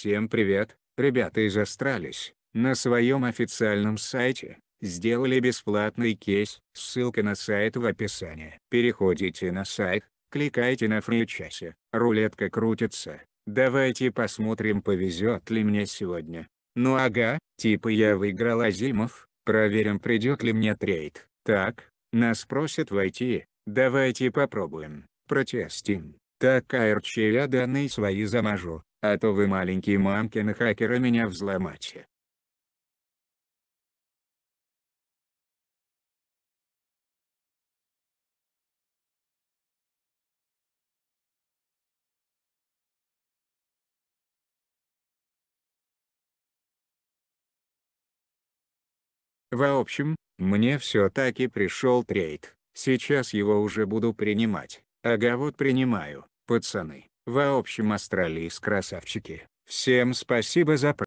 Всем привет, ребята из Астралис. На своем официальном сайте сделали бесплатный кейс, ссылка на сайт в описании. Переходите на сайт, кликайте на фричасе, рулетка крутится. Давайте посмотрим повезет ли мне сегодня. Ну ага, типа я выиграл Азимов, проверим придет ли мне трейд. Так, нас просят войти, давайте попробуем, протестим. Так Арчия данные свои замажу, а то вы маленькие мамкины хакеры меня взломайте. В общем, мне все-таки пришел трейд, сейчас его уже буду принимать, ага вот принимаю. Пацаны, в общем Австралии с красавчики. Всем спасибо за